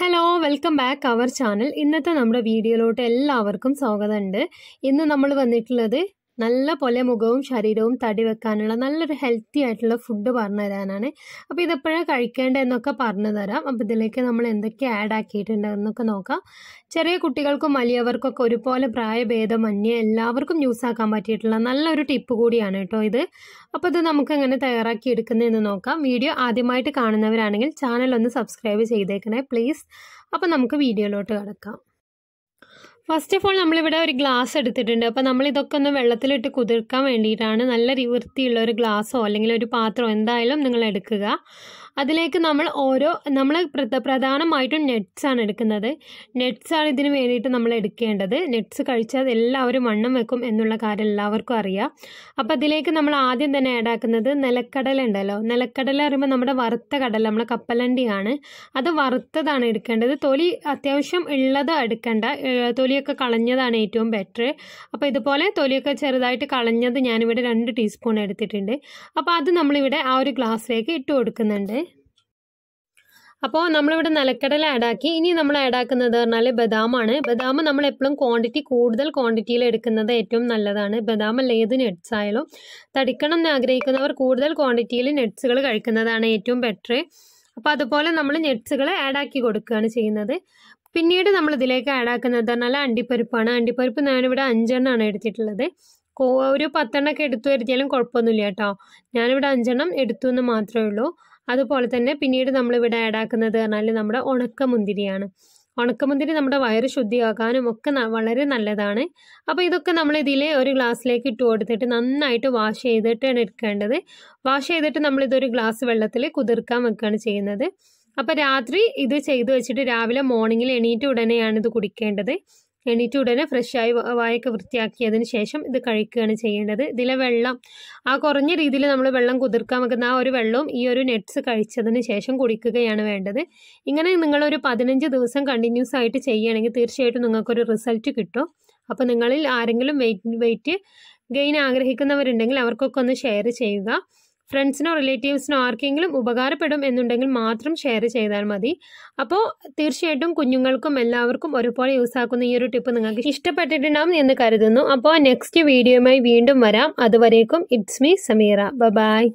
hello welcome back our channel ഇന്നത്തെ നമ്മുടെ വീഡിയോയിലോട്ട് എല്ലാവർക്കും സ്വാഗതമുണ്ട് ഇന്ന് നമ്മൾ വന്നിട്ടുള്ളത് നല്ല പോലെ മുഖവും ശരീരവും തടി വെക്കാനുള്ള നല്ലൊരു ഹെൽത്തി ആയിട്ടുള്ള ഫുഡ് പറഞ്ഞു തരാനാണ് അപ്പോൾ ഇതെപ്പോഴാണ് കഴിക്കേണ്ടതെന്നൊക്കെ പറഞ്ഞു തരാം അപ്പോൾ ഇതിലേക്ക് നമ്മൾ എന്തൊക്കെ ആഡ് ആക്കിയിട്ടുണ്ടെന്നൊക്കെ നോക്കാം ചെറിയ കുട്ടികൾക്കും വലിയവർക്കൊക്കെ ഒരുപോലെ പ്രായഭേദം പ്രായഭേദമന്യേ എല്ലാവർക്കും യൂസ് ആക്കാൻ പറ്റിയിട്ടുള്ള നല്ലൊരു ടിപ്പ് കൂടിയാണ് കേട്ടോ ഇത് അപ്പോൾ ഇത് നമുക്ക് എങ്ങനെ തയ്യാറാക്കി എടുക്കുന്നതെന്ന് നോക്കാം വീഡിയോ ആദ്യമായിട്ട് കാണുന്നവരാണെങ്കിൽ ചാനൽ ഒന്ന് സബ്സ്ക്രൈബ് ചെയ്തേക്കണേ പ്ലീസ് അപ്പോൾ നമുക്ക് വീഡിയോയിലോട്ട് കിടക്കാം ഫസ്റ്റ് ഓഫ് ഓൾ നമ്മളിവിടെ ഒരു ഗ്ലാസ് എടുത്തിട്ടുണ്ട് അപ്പോൾ നമ്മൾ ഇതൊക്കെ ഒന്ന് വെള്ളത്തിലിട്ട് കുതിർക്കാൻ വേണ്ടിയിട്ടാണ് നല്ല വൃത്തിയുള്ള ഒരു ഗ്ലാസ്സോ അല്ലെങ്കിൽ ഒരു പാത്രമോ എന്തായാലും നിങ്ങൾ എടുക്കുക അതിലേക്ക് നമ്മൾ ഓരോ നമ്മൾ പ്രധാനമായിട്ടും നെറ്റ്സ് ആണ് എടുക്കുന്നത് നെറ്റ്സ് ആണ് ഇതിന് വേണ്ടിയിട്ട് നമ്മൾ എടുക്കേണ്ടത് നെറ്റ്സ് കഴിച്ചാൽ എല്ലാവരും വണ്ണം വെക്കും എന്നുള്ള കാര്യം എല്ലാവർക്കും അറിയാം അപ്പോൾ അതിലേക്ക് നമ്മൾ ആദ്യം തന്നെ ആഡ് ആക്കുന്നത് നിലക്കടല ഉണ്ടല്ലോ നിലക്കടല പറയുമ്പോൾ നമ്മുടെ വറുത്ത കടല നമ്മുടെ കപ്പലണ്ടിയാണ് അത് വറുത്തതാണ് എടുക്കേണ്ടത് തൊലി അത്യാവശ്യം ഉള്ളത് എടുക്കേണ്ട തൊലിയൊക്കെ കളഞ്ഞതാണ് ഏറ്റവും ബെറ്റർ അപ്പോൾ ഇതുപോലെ തൊലിയൊക്കെ ചെറുതായിട്ട് കളഞ്ഞത് ഞാനിവിടെ രണ്ട് ടീസ്പൂൺ എടുത്തിട്ടുണ്ട് അപ്പോൾ അത് നമ്മളിവിടെ ആ ഒരു ഗ്ലാസ്സിലേക്ക് ഇട്ട് കൊടുക്കുന്നുണ്ട് അപ്പോൾ നമ്മളിവിടെ നിലക്കടല ആഡാക്കി ഇനി നമ്മൾ ആഡാക്കുന്നത് പറഞ്ഞാൽ ബദാമാണ് ബദാം നമ്മൾ എപ്പോഴും ക്വാണ്ടിറ്റി കൂടുതൽ ക്വാണ്ടിറ്റിയിൽ എടുക്കുന്നത് ഏറ്റവും നല്ലതാണ് ബദാം അല്ല ഏത് നട്ട്സ് ആയാലും തടിക്കണം എന്ന് ആഗ്രഹിക്കുന്നവർ കൂടുതൽ ക്വാണ്ടിറ്റിയിൽ നട്ട്സുകൾ കഴിക്കുന്നതാണ് ഏറ്റവും ബെറ്റർ അപ്പോൾ അതുപോലെ നമ്മൾ ആഡ് ആഡാക്കി കൊടുക്കുകയാണ് ചെയ്യുന്നത് പിന്നീട് നമ്മൾ ഇതിലേക്ക് ആഡാക്കുന്നത് പറഞ്ഞാൽ അണ്ടിപ്പരിപ്പാണ് അണ്ടിപ്പരിപ്പ് ഞാനിവിടെ അഞ്ചെണ്ണമാണ് എടുത്തിട്ടുള്ളത് ഒരു പത്തെണ്ണമൊക്കെ എടുത്തു വരുത്തിയാലും കുഴപ്പമൊന്നുമില്ല കേട്ടോ ഞാനിവിടെ അഞ്ചെണ്ണം എടുത്തു എന്ന് മാത്രമേ ഉള്ളൂ അതുപോലെ തന്നെ പിന്നീട് നമ്മൾ ഇവിടെ ആഡ് ആക്കുന്നത് പറഞ്ഞാൽ നമ്മുടെ ഉണക്കമുന്തിരിയാണ് ഉണക്കമുന്തിരി നമ്മുടെ വയറ് ശുദ്ധിയാക്കാനും ഒക്കെ വളരെ നല്ലതാണ് അപ്പോൾ ഇതൊക്കെ നമ്മൾ ഇതിൽ ഒരു ഗ്ലാസ്സിലേക്ക് ഇട്ട് കൊടുത്തിട്ട് നന്നായിട്ട് വാഷ് ചെയ്തിട്ടാണ് എടുക്കേണ്ടത് വാഷ് ചെയ്തിട്ട് നമ്മളിതൊരു ഗ്ലാസ് വെള്ളത്തിൽ കുതിർക്കാൻ വെക്കുകയാണ് ചെയ്യുന്നത് അപ്പോൾ രാത്രി ഇത് ചെയ്തു വെച്ചിട്ട് രാവിലെ മോർണിംഗിൽ എണീറ്റ് ഉടനെയാണ് ഇത് കുടിക്കേണ്ടത് എണീറ്റ് ഉടനെ ഫ്രഷായി വായൊക്കെ വൃത്തിയാക്കിയതിന് ശേഷം ഇത് കഴിക്കുകയാണ് ചെയ്യേണ്ടത് ഇതിലെ വെള്ളം ആ കുറഞ്ഞ രീതിയിൽ നമ്മൾ വെള്ളം കുതിർക്കാൻ വെക്കുന്ന ആ ഒരു വെള്ളവും ഈ ഒരു നെറ്റ്സ് കഴിച്ചതിന് ശേഷം കുടിക്കുകയാണ് വേണ്ടത് ഇങ്ങനെ നിങ്ങളൊരു പതിനഞ്ച് ദിവസം കണ്ടിന്യൂസ് ആയിട്ട് ചെയ്യുകയാണെങ്കിൽ തീർച്ചയായിട്ടും നിങ്ങൾക്കൊരു റിസൾട്ട് കിട്ടും അപ്പോൾ നിങ്ങളിൽ ആരെങ്കിലും വെയിറ്റ് വെയിറ്റ് ഗെയിൻ ആഗ്രഹിക്കുന്നവരുണ്ടെങ്കിൽ അവർക്കൊക്കെ ഒന്ന് ഷെയർ ചെയ്യുക ഫ്രണ്ട്സിനോ റിലേറ്റീവ്സിനോ ആർക്കെങ്കിലും ഉപകാരപ്പെടും എന്നുണ്ടെങ്കിൽ മാത്രം ഷെയർ ചെയ്താൽ മതി അപ്പോൾ തീർച്ചയായിട്ടും കുഞ്ഞുങ്ങൾക്കും എല്ലാവർക്കും ഒരുപോലെ യൂസ് ആക്കുന്ന ഈ ഒരു ടിപ്പ് നിങ്ങൾക്ക് ഇഷ്ടപ്പെട്ടിട്ടുണ്ടാവും എന്ന് കരുതുന്നു അപ്പോൾ നെക്സ്റ്റ് വീഡിയോയുമായി വീണ്ടും വരാം അതുവരേക്കും ഇറ്റ്സ് മീ സമീറ ബ ബൈ